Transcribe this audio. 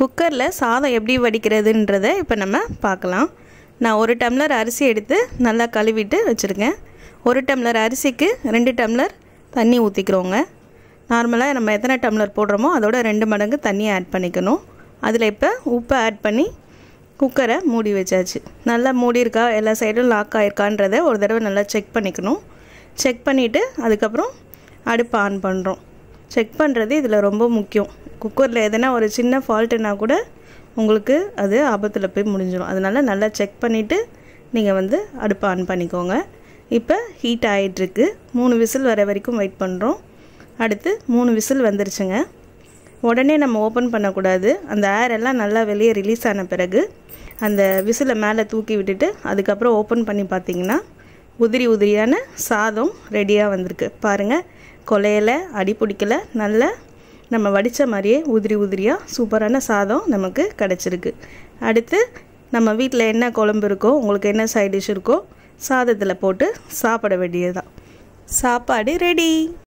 குக்கரில் சாதம் எப்படி வடிக்கிறதுன்றத இப்போ நம்ம பார்க்கலாம் நான் ஒரு டம்ளர் அரிசி எடுத்து நல்லா கழுவிட்டு வச்சுருக்கேன் ஒரு டம்ளர் அரிசிக்கு ரெண்டு டம்ளர் தண்ணி ஊற்றிக்கிறோங்க நார்மலாக நம்ம எத்தனை டம்ளர் போடுறோமோ அதோட ரெண்டு மடங்கு தண்ணி ஆட் பண்ணிக்கணும் அதில் இப்போ உப்பை ஆட் பண்ணி குக்கரை மூடி வச்சாச்சு நல்லா மூடி இருக்கா எல்லா சைடும் லாக் ஆகிருக்கான்றதை ஒரு தடவை நல்லா செக் பண்ணிக்கணும் செக் பண்ணிவிட்டு அதுக்கப்புறம் அடுப்பு ஆன் பண்ணுறோம் செக் பண்ணுறது இதில் ரொம்ப முக்கியம் குக்கரில் எதனா ஒரு சின்ன ஃபால்ட்டுனா கூட உங்களுக்கு அது ஆபத்தில் போய் முடிஞ்சிடும் அதனால் நல்லா செக் பண்ணிவிட்டு நீங்கள் வந்து அடுப்பை ஆன் பண்ணிக்கோங்க இப்போ ஹீட் ஆகிட்டுருக்கு மூணு விசில் வர வரைக்கும் வெயிட் பண்ணுறோம் அடுத்து மூணு விசில் வந்துருச்சுங்க உடனே நம்ம ஓப்பன் பண்ணக்கூடாது அந்த ஏர் எல்லாம் நல்லா வெளியே ரிலீஸ் ஆன பிறகு அந்த விசிலை மேலே தூக்கி விட்டுட்டு அதுக்கப்புறம் ஓப்பன் பண்ணி பார்த்தீங்கன்னா உதிரி உதிரியான சாதம் ரெடியாக வந்திருக்கு பாருங்கள் கொலையில் அடி பிடிக்கல நல்ல நம்ம வடித்த மாதிரியே உதிரி உதிரியாக சூப்பரான சாதம் நமக்கு கிடச்சிருக்கு அடுத்து நம்ம வீட்டில் என்ன குழம்பு இருக்கோ உங்களுக்கு என்ன சைட் டிஷ் இருக்கோ சாதத்தில் போட்டு சாப்பிட வேண்டியது தான் சாப்பாடு ரெடி